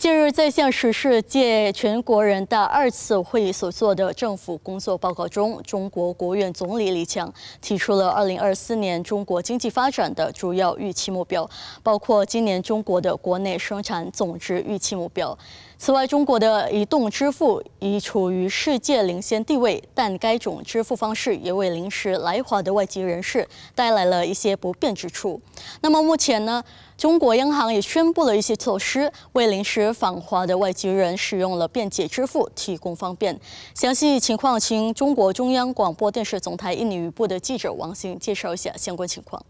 近日，在向十四届全国人大二次会议所做的政府工作报告中，中国国务院总理李强提出了二零二四年中国经济发展的主要预期目标，包括今年中国的国内生产总值预期目标。此外，中国的移动支付已处于世界领先地位，但该种支付方式也为临时来华的外籍人士带来了一些不便之处。那么，目前呢？中国央行也宣布了一些措施，为临时访华的外籍人使用了便捷支付提供方便。详细情况，请中国中央广播电视总台印尼语部的记者王鑫介绍一下相关情况。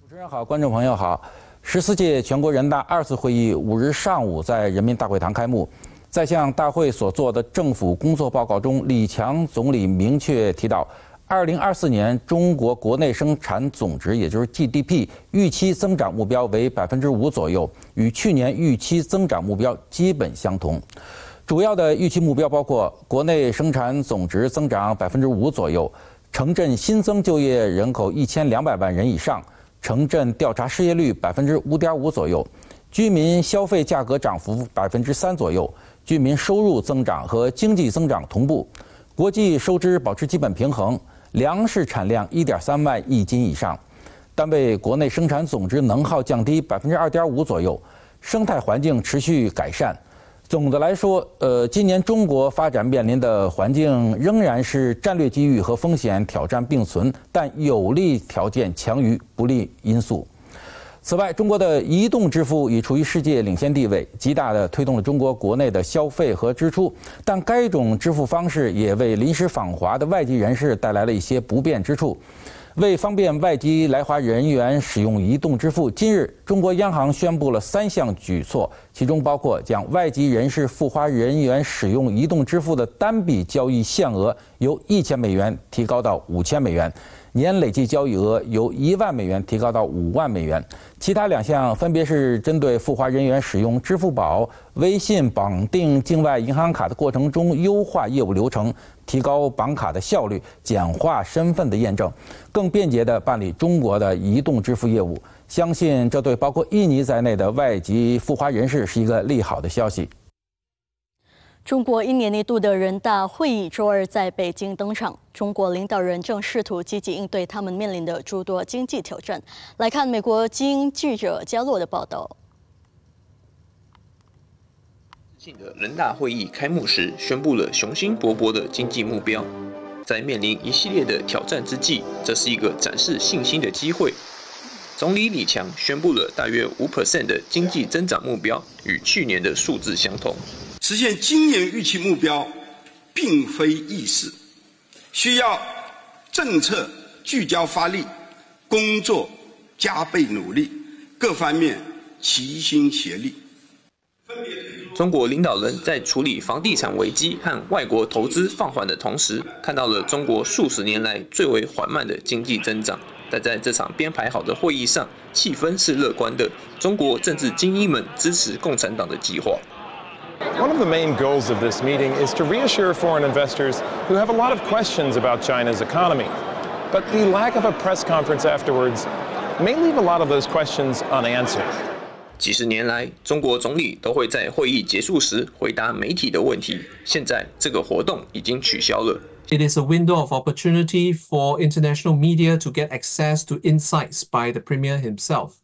主持人好，观众朋友好。十四届全国人大二次会议五日上午在人民大会堂开幕。在向大会所做的政府工作报告中，李强总理明确提到。二零二四年中国国内生产总值，也就是 GDP，预期增长目标为百分之五左右，与去年预期增长目标基本相同。主要的预期目标包括：国内生产总值增长百分之五左右，城镇新增就业人口一千两百万人以上，城镇调查失业率百分之五点五左右，居民消费价格涨幅百分之三左右，居民收入增长和经济增长同步，国际收支保持基本平衡。粮食产量一点三万亿斤以上，单位国内生产总值能耗降低百分之二点五左右，生态环境持续改善。总的来说，呃，今年中国发展面临的环境仍然是战略机遇和风险挑战并存，但有利条件强于不利因素。此外，中国的移动支付已处于世界领先地位，极大地推动了中国国内的消费和支出。但该种支付方式也为临时访华的外籍人士带来了一些不便之处。为方便外籍来华人员使用移动支付，今日中国央行宣布了三项举措，其中包括将外籍人士赴华人员使用移动支付的单笔交易限额由一千美元提高到五千美元。年累计交易额由一万美元提高到五万美元，其他两项分别是针对赴华人员使用支付宝、微信绑定境外银行卡的过程中优化业务流程，提高绑卡的效率，简化身份的验证，更便捷地办理中国的移动支付业务。相信这对包括印尼在内的外籍赴华人士是一个利好的消息。中国一年一度的人大会议周二在北京登场。中国领导人正试图积极应对他们面临的诸多经济挑战。来看美国经记者加洛的报道。最的人大会议开幕时，宣布了雄心勃勃的经济目标。在面临一系列的挑战之际，这是一个展示信心的机会。总理李强宣布了大约五 percent 的经济增长目标，与去年的数字相同。实现今年预期目标并非易事，需要政策聚焦发力，工作加倍努力，各方面齐心协力。中国领导人在处理房地产危机和外国投资放缓的同时，看到了中国数十年来最为缓慢的经济增长。但在这场编排好的会议上，气氛是乐观的。中国政治精英们支持共产党的计划。One of the main goals of this meeting is to reassure foreign investors who have a lot of questions about China's economy. But the lack of a press conference afterwards may leave a lot of those questions unanswered. 几十年来，中国总理都会在会议结束时回答媒体的问题。现在这个活动已经取消了。It is a window of opportunity for international media to get access to insights by the premier himself.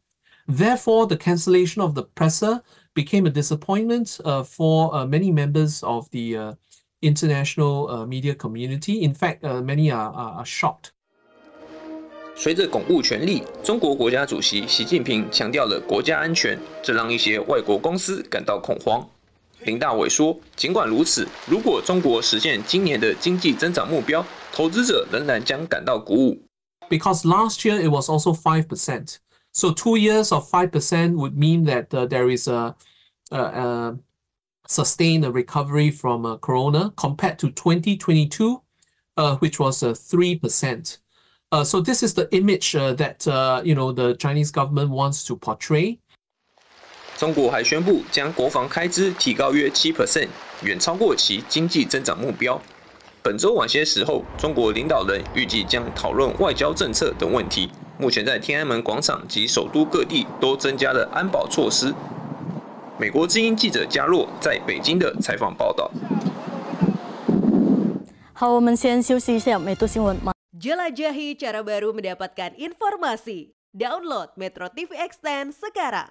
Therefore, the cancellation of the presser became a disappointment uh, for uh, many members of the uh, international media community. In fact, many are, are shocked 随着巩固权力，中国国家主席习近平强调了国家安全，这让一些外国公司感到恐慌。林大伟说：“尽管如此，如果中国实现今年的经济增长目标，投资者仍然将感到鼓舞。” Because last year it was also five percent. So two years of 5% would mean that uh, there is a, a, a sustained recovery from uh, corona compared to 2022, uh, which was 3%. Uh, uh, so this is the image uh, that uh you know the Chinese government wants to portray. 中国还宣布将国防开支提高约七 percent，远超过其经济增长目标。本周晚些时候，中国领导人预计将讨论外交政策等问题。目前在天安门广场及首都各地都增加了安保措施。美国之音记者加洛在北京的采访报道。好，我们先休息一下，没多新闻吗？探索新知，获取更多资讯。下载 Metro TV Extend，现在。